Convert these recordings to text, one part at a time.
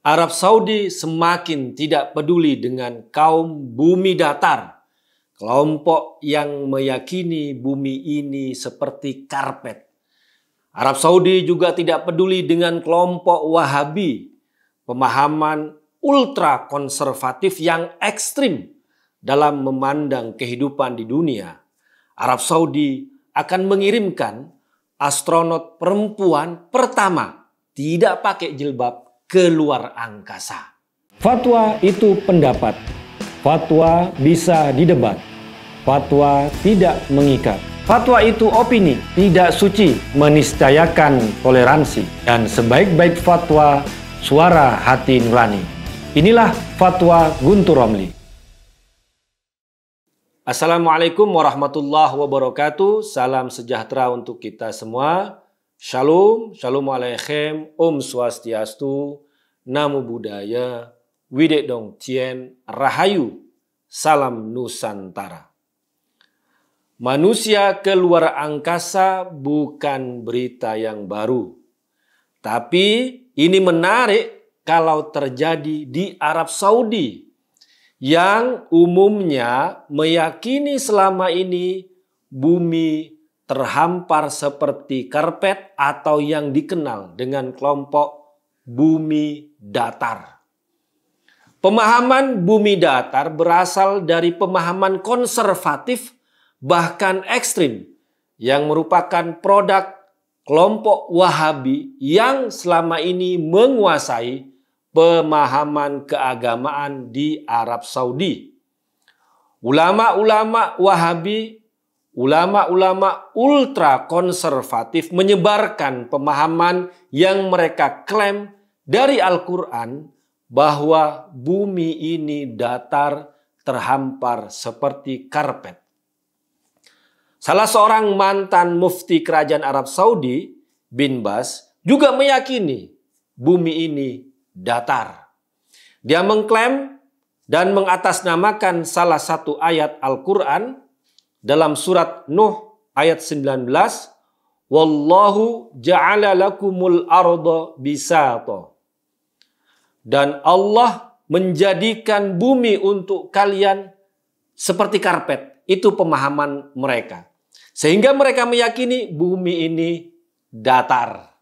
Arab Saudi semakin tidak peduli dengan kaum bumi datar, kelompok yang meyakini bumi ini seperti karpet. Arab Saudi juga tidak peduli dengan kelompok Wahabi, pemahaman ultra konservatif yang ekstrim dalam memandang kehidupan di dunia. Arab Saudi akan mengirimkan astronot perempuan pertama tidak pakai jilbab ke luar angkasa. Fatwa itu pendapat. Fatwa bisa didebat. Fatwa tidak mengikat. Fatwa itu opini, tidak suci, menistayakan toleransi. Dan sebaik-baik fatwa, suara hati nurani. Inilah fatwa Guntur Romli. Assalamualaikum warahmatullahi wabarakatuh. Salam sejahtera untuk kita semua. Shalom, Shalom alaikum, Om Swastiastu, Namo Buddhaya, Widek Dong Tien, Rahayu, Salam Nusantara. Manusia keluar angkasa bukan berita yang baru. Tapi ini menarik kalau terjadi di Arab Saudi yang umumnya meyakini selama ini bumi terhampar seperti karpet atau yang dikenal dengan kelompok bumi datar. Pemahaman bumi datar berasal dari pemahaman konservatif bahkan ekstrim yang merupakan produk kelompok Wahabi yang selama ini menguasai pemahaman keagamaan di Arab Saudi. Ulama-ulama Wahabi ulama-ulama ultra konservatif menyebarkan pemahaman yang mereka klaim dari Al-Quran bahwa bumi ini datar terhampar seperti karpet. Salah seorang mantan mufti kerajaan Arab Saudi, Bin Bas, juga meyakini bumi ini datar. Dia mengklaim dan mengatasnamakan salah satu ayat Al-Quran dalam surat Nuh ayat 19 Wallahu ja'ala lakumul arda bisata dan Allah menjadikan bumi untuk kalian seperti karpet itu pemahaman mereka sehingga mereka meyakini bumi ini datar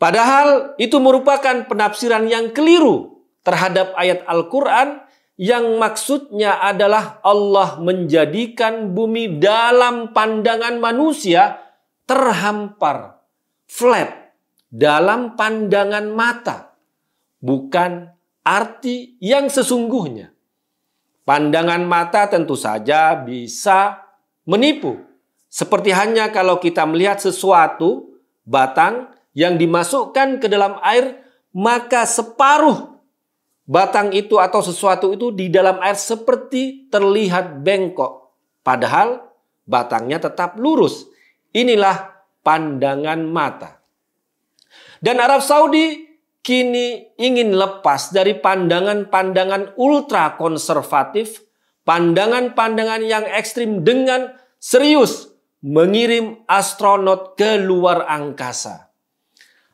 padahal itu merupakan penafsiran yang keliru terhadap ayat Al-Qur'an yang maksudnya adalah Allah menjadikan bumi dalam pandangan manusia terhampar, flat, dalam pandangan mata, bukan arti yang sesungguhnya. Pandangan mata tentu saja bisa menipu, seperti hanya kalau kita melihat sesuatu batang yang dimasukkan ke dalam air, maka separuh batang itu atau sesuatu itu di dalam air seperti terlihat bengkok, padahal batangnya tetap lurus. Inilah pandangan mata. Dan Arab Saudi kini ingin lepas dari pandangan-pandangan ultra konservatif, pandangan-pandangan yang ekstrim dengan serius mengirim astronot ke luar angkasa.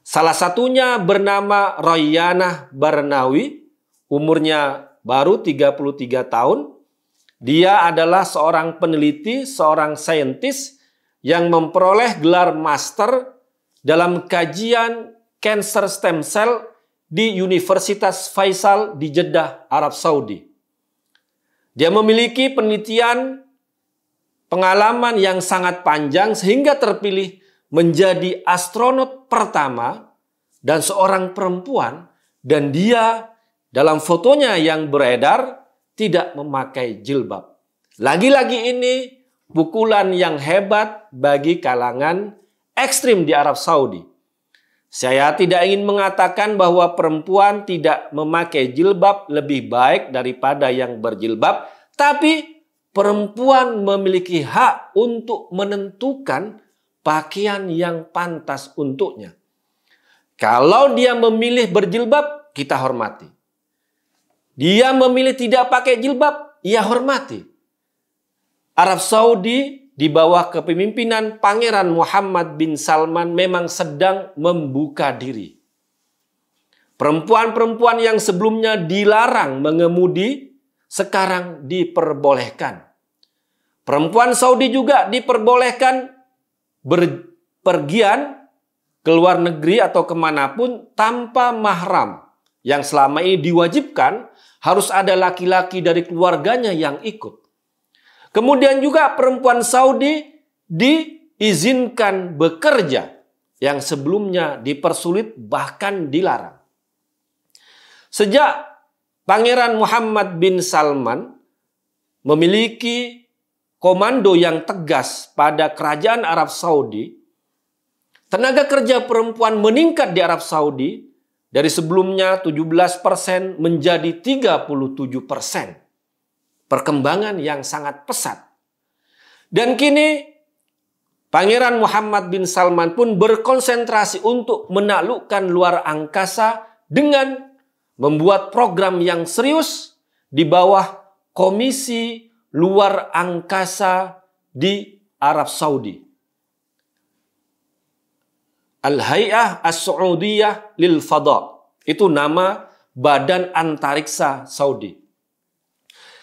Salah satunya bernama Royana Barnawi umurnya baru 33 tahun. Dia adalah seorang peneliti, seorang saintis yang memperoleh gelar master dalam kajian cancer stem cell di Universitas Faisal di Jeddah, Arab Saudi. Dia memiliki penelitian pengalaman yang sangat panjang sehingga terpilih menjadi astronot pertama dan seorang perempuan dan dia dalam fotonya yang beredar tidak memakai jilbab. Lagi-lagi ini pukulan yang hebat bagi kalangan ekstrim di Arab Saudi. Saya tidak ingin mengatakan bahwa perempuan tidak memakai jilbab lebih baik daripada yang berjilbab, tapi perempuan memiliki hak untuk menentukan pakaian yang pantas untuknya. Kalau dia memilih berjilbab, kita hormati. Dia memilih tidak pakai jilbab, ia hormati. Arab Saudi di bawah kepemimpinan Pangeran Muhammad bin Salman memang sedang membuka diri. Perempuan-perempuan yang sebelumnya dilarang mengemudi sekarang diperbolehkan. Perempuan Saudi juga diperbolehkan berpergian ke luar negeri atau kemanapun tanpa mahram yang selama ini diwajibkan harus ada laki-laki dari keluarganya yang ikut. Kemudian juga perempuan Saudi diizinkan bekerja yang sebelumnya dipersulit bahkan dilarang. Sejak Pangeran Muhammad bin Salman memiliki komando yang tegas pada kerajaan Arab Saudi, tenaga kerja perempuan meningkat di Arab Saudi dari sebelumnya 17% menjadi 37%. Perkembangan yang sangat pesat. Dan kini Pangeran Muhammad bin Salman pun berkonsentrasi untuk menaklukkan luar angkasa dengan membuat program yang serius di bawah Komisi Luar Angkasa di Arab Saudi. Al-Hay'ah As-Saudiyah lil Fadha. Itu nama Badan Antariksa Saudi.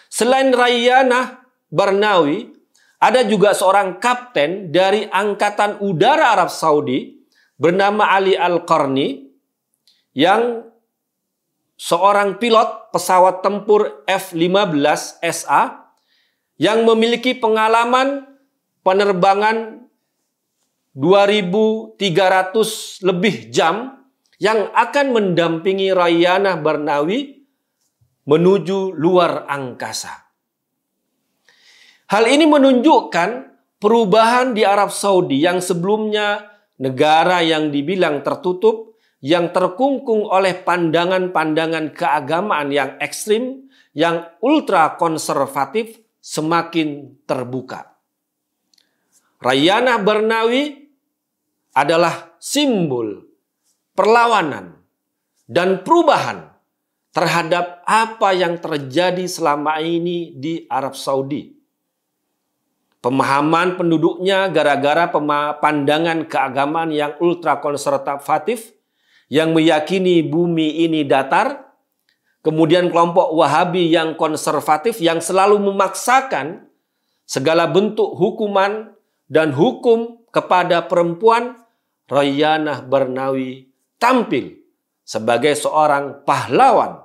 Selain Rayyana Barnawi, ada juga seorang kapten dari Angkatan Udara Arab Saudi bernama Ali Al-Qarni yang seorang pilot pesawat tempur F-15 SA yang memiliki pengalaman penerbangan 2.300 lebih jam yang akan mendampingi Rayana Barnawi menuju luar angkasa. Hal ini menunjukkan perubahan di Arab Saudi yang sebelumnya negara yang dibilang tertutup, yang terkungkung oleh pandangan-pandangan keagamaan yang ekstrim, yang ultra konservatif semakin terbuka. Rayana Barnawi adalah simbol perlawanan dan perubahan terhadap apa yang terjadi selama ini di Arab Saudi. Pemahaman penduduknya gara-gara pandangan keagamaan yang ultra konservatif yang meyakini bumi ini datar, kemudian kelompok Wahabi yang konservatif yang selalu memaksakan segala bentuk hukuman dan hukum kepada perempuan, Royanah Bernawi tampil sebagai seorang pahlawan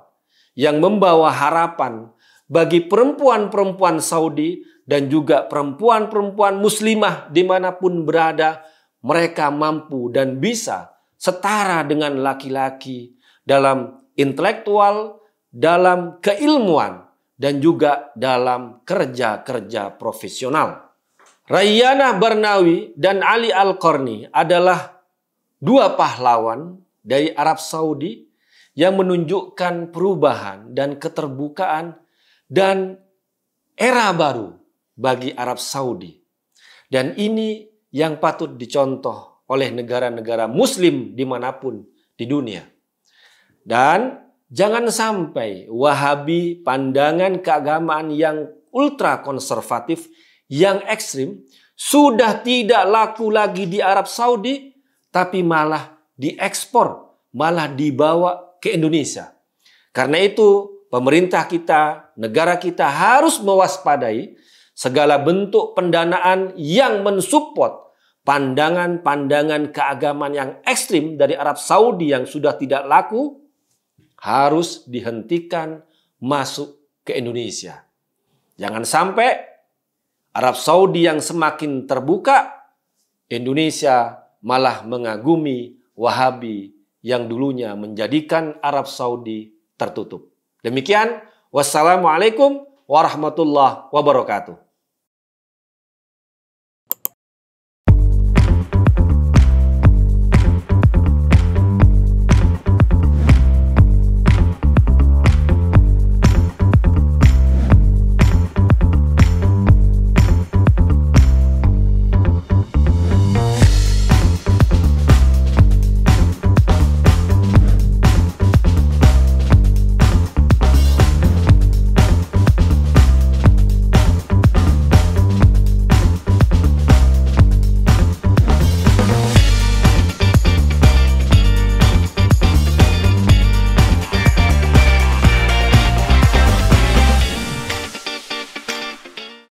yang membawa harapan bagi perempuan-perempuan Saudi dan juga perempuan-perempuan muslimah dimanapun berada, mereka mampu dan bisa setara dengan laki-laki dalam intelektual, dalam keilmuan, dan juga dalam kerja-kerja profesional. Rayyanah Barnawi dan Ali Al-Qarni adalah dua pahlawan dari Arab Saudi yang menunjukkan perubahan dan keterbukaan dan era baru bagi Arab Saudi. Dan ini yang patut dicontoh oleh negara-negara muslim dimanapun di dunia. Dan jangan sampai wahabi pandangan keagamaan yang ultra konservatif yang ekstrim sudah tidak laku lagi di Arab Saudi, tapi malah diekspor, malah dibawa ke Indonesia. Karena itu, pemerintah kita, negara kita harus mewaspadai segala bentuk pendanaan yang mensupport pandangan-pandangan keagamaan yang ekstrim dari Arab Saudi yang sudah tidak laku harus dihentikan masuk ke Indonesia. Jangan sampai Arab Saudi yang semakin terbuka, Indonesia malah mengagumi Wahabi yang dulunya menjadikan Arab Saudi tertutup. Demikian, wassalamualaikum warahmatullahi wabarakatuh.